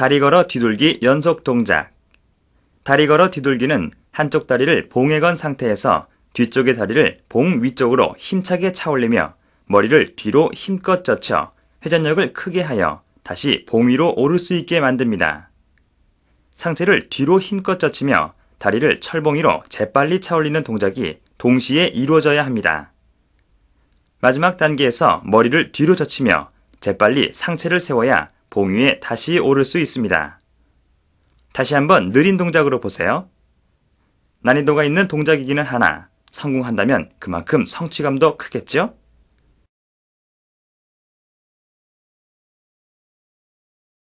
다리 걸어 뒤돌기 연속 동작. 다리 걸어 뒤돌기는 한쪽 다리를 봉에 건 상태에서 뒤쪽의 다리를 봉 위쪽으로 힘차게 차올리며 머리를 뒤로 힘껏 젖혀 회전력을 크게 하여 다시 봉 위로 오를 수 있게 만듭니다. 상체를 뒤로 힘껏 젖히며 다리를 철봉이로 재빨리 차올리는 동작이 동시에 이루어져야 합니다. 마지막 단계에서 머리를 뒤로 젖히며 재빨리 상체를 세워야 봉위에 다시 오를 수 있습니다. 다시 한번 느린 동작으로 보세요. 난이도가 있는 동작이기는 하나 성공한다면 그만큼 성취감도 크겠죠?